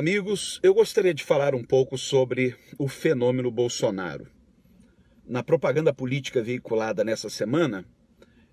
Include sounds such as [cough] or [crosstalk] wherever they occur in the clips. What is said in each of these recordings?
amigos. Eu gostaria de falar um pouco sobre o fenômeno Bolsonaro. Na propaganda política veiculada nessa semana,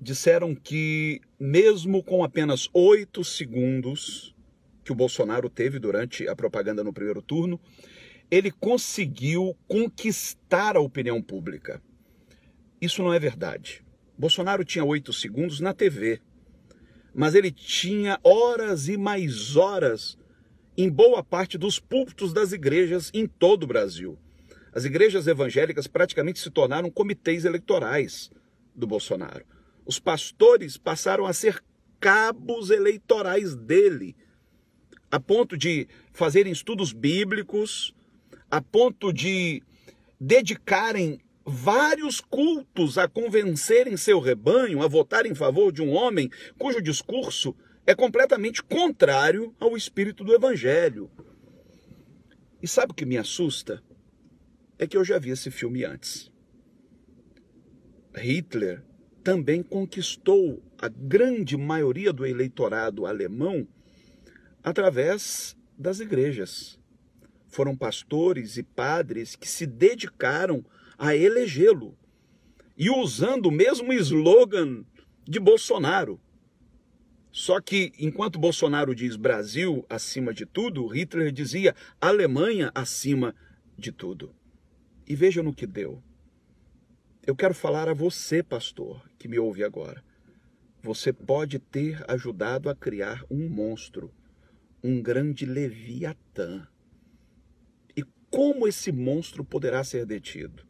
disseram que, mesmo com apenas oito segundos que o Bolsonaro teve durante a propaganda no primeiro turno, ele conseguiu conquistar a opinião pública. Isso não é verdade. Bolsonaro tinha oito segundos na TV, mas ele tinha horas e mais horas em boa parte dos púlpitos das igrejas em todo o Brasil. As igrejas evangélicas praticamente se tornaram comitês eleitorais do Bolsonaro. Os pastores passaram a ser cabos eleitorais dele, a ponto de fazerem estudos bíblicos, a ponto de dedicarem vários cultos a convencerem seu rebanho a votar em favor de um homem cujo discurso é completamente contrário ao espírito do Evangelho. E sabe o que me assusta? É que eu já vi esse filme antes. Hitler também conquistou a grande maioria do eleitorado alemão através das igrejas. Foram pastores e padres que se dedicaram a elegê-lo e usando o mesmo slogan de Bolsonaro só que enquanto Bolsonaro diz Brasil acima de tudo, Hitler dizia Alemanha acima de tudo. E veja no que deu. Eu quero falar a você, pastor, que me ouve agora. Você pode ter ajudado a criar um monstro, um grande Leviatã. E como esse monstro poderá ser detido?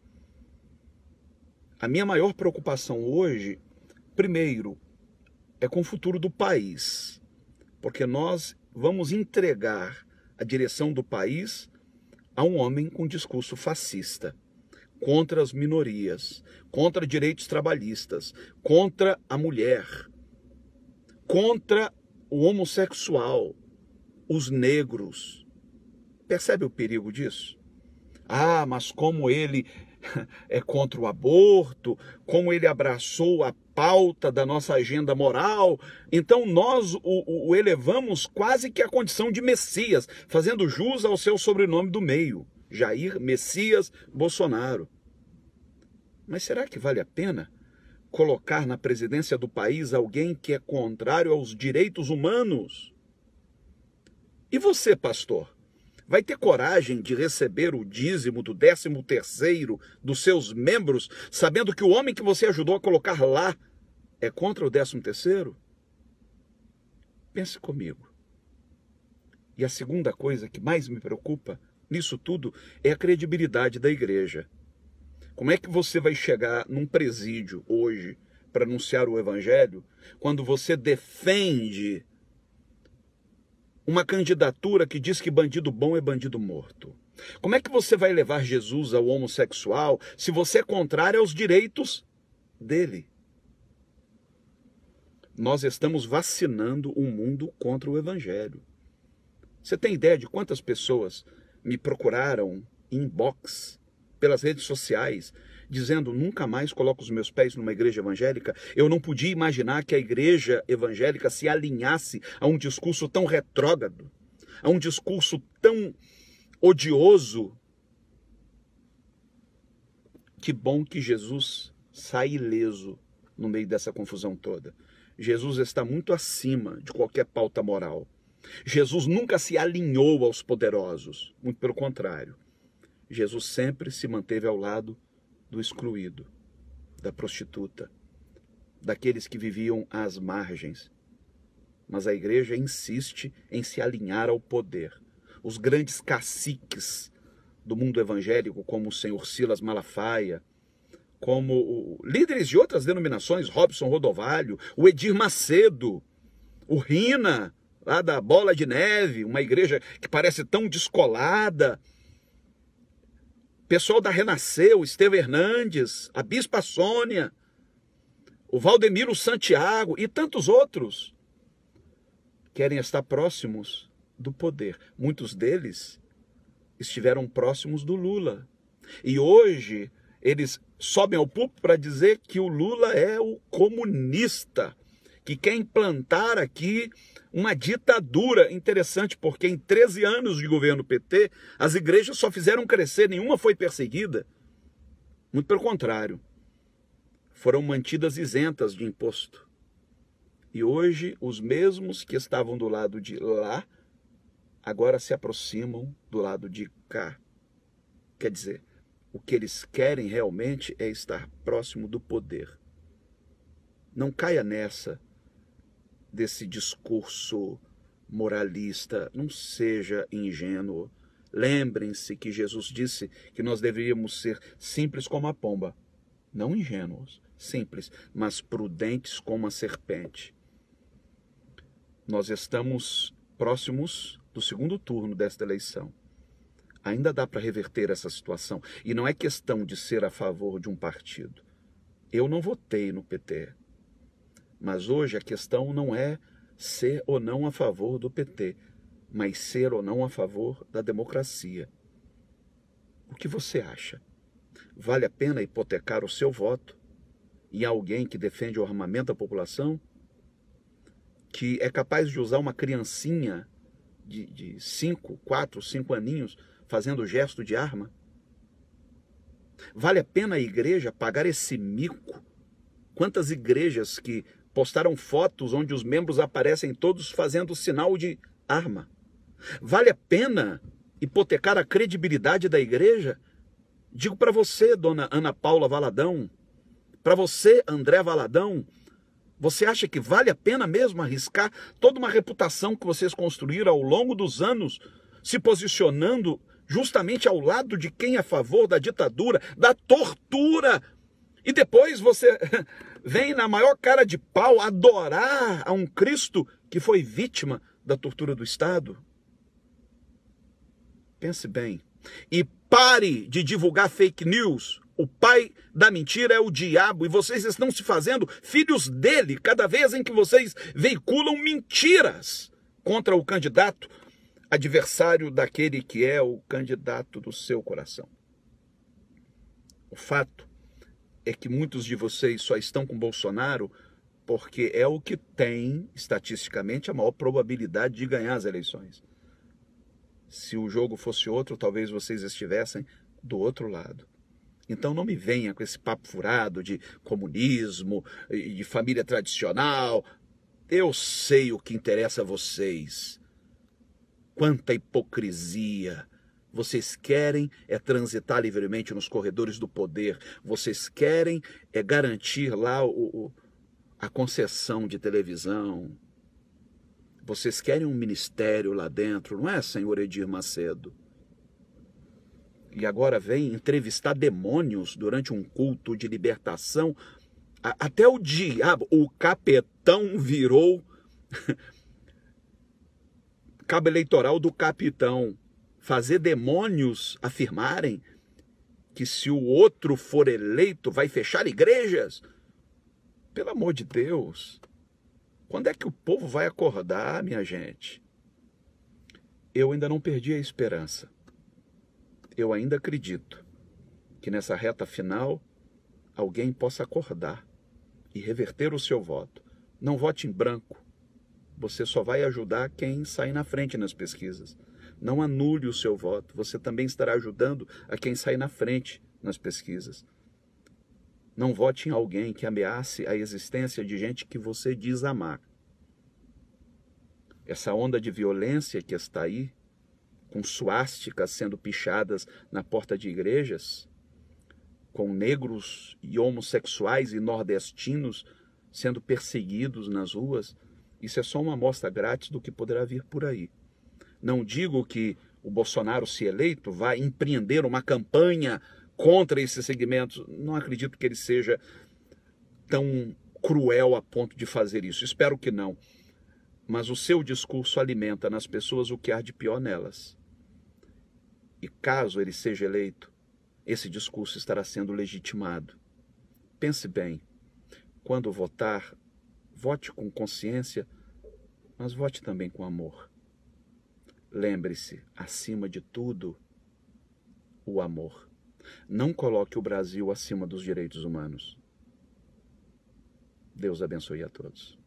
A minha maior preocupação hoje, primeiro, é com o futuro do país, porque nós vamos entregar a direção do país a um homem com discurso fascista, contra as minorias, contra direitos trabalhistas, contra a mulher, contra o homossexual, os negros. Percebe o perigo disso? Ah, mas como ele [laughs] é contra o aborto, como ele abraçou a pauta da nossa agenda moral. Então nós o, o, elevamos quase que à condição de Messias, fazendo jus ao seu sobrenome do meio, Jair Messias Bolsonaro. Mas será que vale a pena colocar na presidência do país alguém que é contrário aos direitos humanos? E você, pastor? vai ter coragem de receber o dízimo do décimo terceiro dos seus membros, sabendo que o homem que você ajudou a colocar lá é contra o décimo terceiro? Pense comigo. E a segunda coisa que mais me preocupa nisso tudo é a credibilidade da igreja. Como é que você vai chegar num presídio hoje para anunciar o evangelho quando você defende uma candidatura que diz que bandido bom é bandido morto? Como é que você vai levar Jesus ao homossexual se você é contrário aos direitos dele? Nós estamos vacinando o mundo contra o evangelho. Você tem ideia de quantas pessoas me procuraram inbox pelas redes sociais dizendo: nunca mais coloco os meus pés numa igreja evangélica. Eu não podia imaginar que a igreja evangélica se alinhasse a um discurso tão retrógrado, a um discurso tão odioso. Que bom que Jesus sai ileso no meio dessa confusão toda. Jesus está muito acima de qualquer pauta moral. Jesus nunca se alinhou aos poderosos, muito pelo contrário. Jesus sempre se manteve ao lado do excluído, da prostituta, daqueles que viviam às margens. Mas a igreja insiste em se alinhar ao poder. Os grandes caciques do mundo evangélico, como o senhor Silas Malafaia, como líderes de outras denominações, Robson Rodovalho, o Edir Macedo, o Rina, lá da Bola de Neve, uma igreja que parece tão descolada, pessoal da Renasceu, Estevam Hernandes, a Bispa Sônia, o Valdemiro Santiago e tantos outros querem estar próximos do poder. Muitos deles estiveram próximos do Lula. E hoje eles sobem ao púlpito para dizer que o Lula é o comunista que quer implantar aqui uma ditadura interessante, porque em 13 anos de governo PT, as igrejas só fizeram crescer, nenhuma foi perseguida. Muito pelo contrário, foram mantidas isentas de imposto. E hoje, os mesmos que estavam do lado de lá, agora se aproximam do lado de cá. Quer dizer, o que eles querem realmente é estar próximo do poder. Não caia nessa desse discurso moralista, não seja ingênuo. Lembrem-se que Jesus disse que nós deveríamos ser simples como a pomba, não ingênuos, simples, mas prudentes como a serpente. Nós estamos próximos do segundo turno desta eleição. Ainda dá para reverter essa situação. E não é questão de ser a favor de um partido. Eu não votei no PT. Mas hoje a questão não é ser ou não a favor do PT, mas ser ou não a favor da democracia. O que você acha? Vale a pena hipotecar o seu voto em alguém que defende o armamento da população? Que é capaz de usar uma criancinha de, de cinco, quatro, cinco aninhos fazendo gesto de arma? Vale a pena a igreja pagar esse mico? Quantas igrejas que postaram fotos onde os membros aparecem todos fazendo sinal de arma. Vale a pena hipotecar a credibilidade da igreja? Digo para você, dona Ana Paula Valadão, para você, André Valadão, você acha que vale a pena mesmo arriscar toda uma reputação que vocês construíram ao longo dos anos, se posicionando justamente ao lado de quem é a favor da ditadura, da tortura? E depois você [laughs] vem na maior cara de pau adorar a um Cristo que foi vítima da tortura do Estado? Pense bem. E pare de divulgar fake news. O pai da mentira é o diabo e vocês estão se fazendo filhos dele cada vez em que vocês veiculam mentiras contra o candidato adversário daquele que é o candidato do seu coração. O fato é que muitos de vocês só estão com Bolsonaro porque é o que tem, estatisticamente, a maior probabilidade de ganhar as eleições. Se o jogo fosse outro, talvez vocês estivessem do outro lado. Então não me venha com esse papo furado de comunismo, de família tradicional. Eu sei o que interessa a vocês. Quanta hipocrisia! Vocês querem é transitar livremente nos corredores do poder. Vocês querem é garantir lá o, o, a concessão de televisão. Vocês querem um ministério lá dentro, não é, senhor Edir Macedo? E agora vem entrevistar demônios durante um culto de libertação. Até o diabo, o capetão virou [laughs] cabo eleitoral do capitão fazer demônios afirmarem que se o outro for eleito vai fechar igrejas. Pelo amor de Deus, quando é que o povo vai acordar, minha gente? Eu ainda não perdi a esperança. Eu ainda acredito que nessa reta final alguém possa acordar e reverter o seu voto. Não vote em branco. Você só vai ajudar quem sai na frente nas pesquisas. Não anule o seu voto. Você também estará ajudando a quem sai na frente nas pesquisas. Não vote em alguém que ameace a existência de gente que você diz amar. Essa onda de violência que está aí, com suásticas sendo pichadas na porta de igrejas, com negros e homossexuais e nordestinos sendo perseguidos nas ruas, isso é só uma amostra grátis do que poderá vir por aí. Não digo que o Bolsonaro, se eleito, vai empreender uma campanha contra esses segmentos. Não acredito que ele seja tão cruel a ponto de fazer isso. Espero que não. Mas o seu discurso alimenta nas pessoas o que há de pior nelas. E caso ele seja eleito, esse discurso estará sendo legitimado. Pense bem. Quando votar, vote com consciência, mas vote também com amor. Lembre-se, acima de tudo, o amor. Não coloque o Brasil acima dos direitos humanos. Deus abençoe a todos.